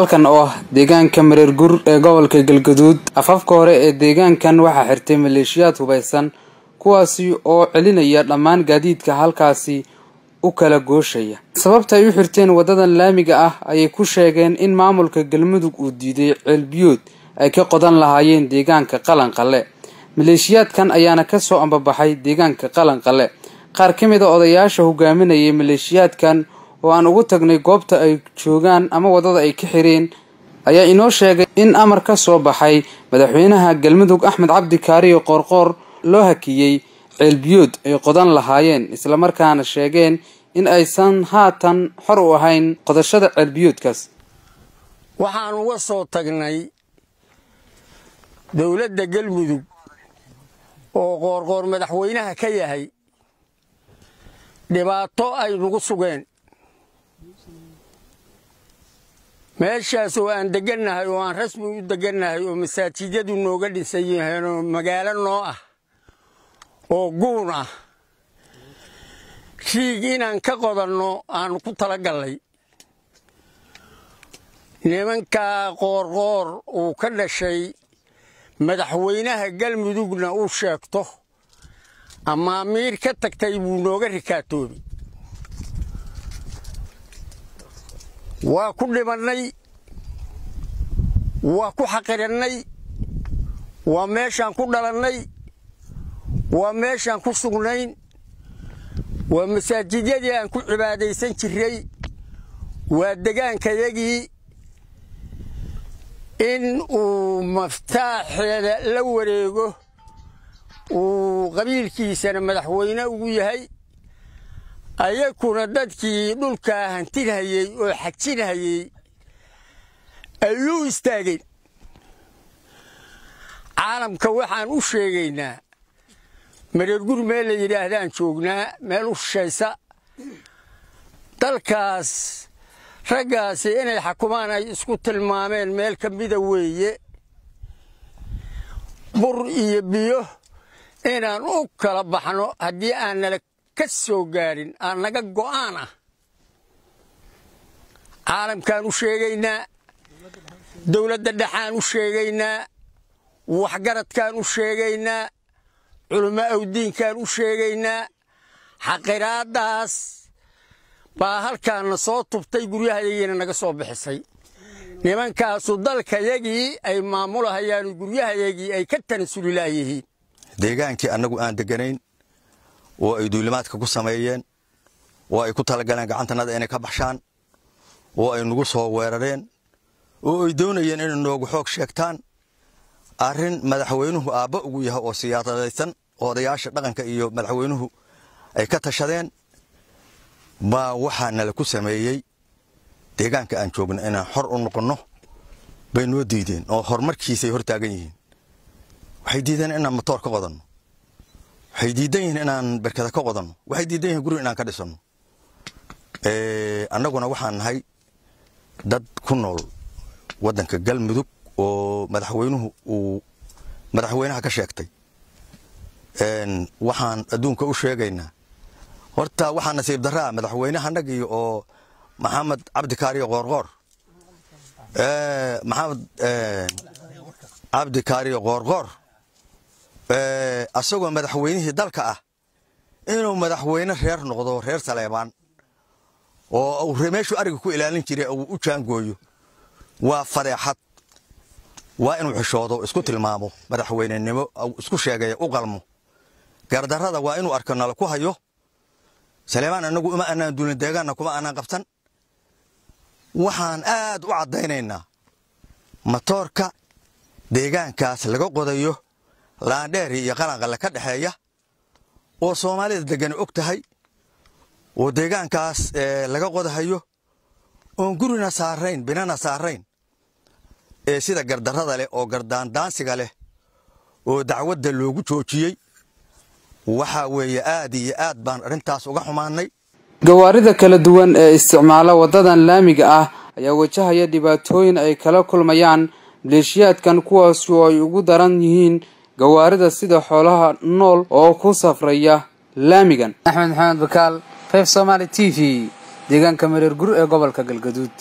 halkan oo ah deegaanka mareer gur ee gobolka galgaduud afafka hore ee deegaankan waxaa xirtay maleeshiyaad hubaysan kuwaasi oo celinaya dhammaan gaadiidka halkaasi u kala gooshaya sababta ay u xirteen waddadan laamiga ah ayay ku sheegeen in maamulka galmudug uu diiday ceelbiyood ay ka qodan lahaayeen deegaanka qalanqale maleeshiyaadkan ayaana kasoo ambabaxay deegaanka qalanqale qaar ka mida ah odayaasha hogaaminayay maleeshiyaadkan oo aan ugu tagnay goobta ay joogaan ama wadada ay ka xireen ayaa inoo sheegay in amar ka soo baxay madaxweynaha galmudug axmed cabdi kaariyo qoorqoor loo hakiyey ceelbiyood ay qodan lahaayeen islamarkaana sheegeen in aysan haatan xor u ahayn qodashada ceelbiyoodkaas waxaan uga soo tagnay dowladda galmudug oo qoorqoor madaxweynaha ka yahay dhibaato ay nagu sugeen meeshaas oo aan degannahay oo aan rasmi u degannahay oo masaajidyadu nooga dhisan yaheen oo magaalo noo ah oo guun ah riig inaan ka qodanno aanu ku tala gallay nimankaa qoorqoor uu ka dhashay madaxweynaha galmudugna u sheegto ama amiir ka tagtay buu nooga rikaatoobay waa ku dhibannay waa ku xaqirannay waa meeshaan ku dhalannay waa meeshaan ku sugnayn waa masaajidyadii aan ku cibaadaysan jirray waa degaankayagii in uu maftaaxeeda la wareego uu qabiilkiisana madaxweyne ugu yahay ayakuna dadkii dhulkaa hantinhayey oo xajinhayey ayuu istaageen caalamka waxaan u sheegaynaa mareerguri meel la yidhaahdaan joognaa meel u shishaysa dalkaas raggaasi inay xakumaan ay isku tilmaameen meel ka mida weeye bur iyo biyo inaan u kala baxno haddii aan nala ka soo gaadhin aan naga go'aan ah caalamkaan u sheegaynaa dowladda dhexaan u sheegaynaa waxgaradkaan u sheegaynaa culummo awdiinkaan u sheegaynaa xaqiraaddaas baa halkaanna soo tubtay guryahayagiina naga soo bixisay nimankaasu dalkayagii ay maamulahayaan guryahayagii ay ka tanasuli laayihiin deegaankii annagu aan deganayn oo ay duulimaadka ku sameeyeen oo ay ku talagaleen gacantanada inay ka baxshaan oo ay nagu soo weerareen oo ay doonayeen inay noogu xoog sheegtaan arrin madaxweynuhu aabba ugu yahay oo siyaasadaysan odayaasha dhaqanka iyo madaxweynuhu ay ka tashadeen baa waxaa nala ku sameeyey deegaanka aan joogno inaan xor u noqonno bay noo diideen oo horumarkiisay hortaagan yihiin waxay diideen inaan matoor ka qodanno waxay diidan yihiin inaan berkada ka wadano waxay diidan yihiin guri inaan ka dhisano annaguna waxaan nahay dad ku nool waddanka galmudug oo madaxweynuhu uu madaxweynaha ka sheegtay waxaan adduunka u sheegaynaa horta waxaa nasiib daraa madaxweynahanagii oo maxamed cabdikaariyo qoorqoor eh, maxamed cabdikaariyo eh, qoorqoor Eh, asagoo madaxweynihii dalka ah inuu madaxweyne reer noqdo reer saleebaan oo uu meeshuu ariga ku ilaalin jiray uu u jaangooyo waa fadeexad waa inuu xishoodo isku tilmaamo madaxweynenimo isku sheegaya u qalmo gardarada waa inuu arko nala ku hayo saleebaan annagu uma anaan duulin deegaanna kuma anaan qabtan waxaan aad u caddaynaynaa matoorka deegaankaas laga qodayo laandheeri iyo qalaqale ka dhexeeya oo soomaalida degani og tahay oo deegaankaas eh, laga qodahayo oon gurina saarayn binana saarayn ee sida gardarada leh oo gardaandaansiga leh oo dacwadda loogu joojiyey waxa weeye aad iyo aad baan arrintaas uga xumaannay gawaarida kala duwan ee isticmaala waddadan laamiga ah ayaa wajahaya dhibaatooyin ay kala kulmayaan maleeshiyaadkan kuwaasi oo ay ugu daran yihiin gawaarida sida xoolaha nool oo ku safraya laamigan axmed maxamed bakaal fayf somaali t v deegaanka mareer guri ee gobolka galgaduud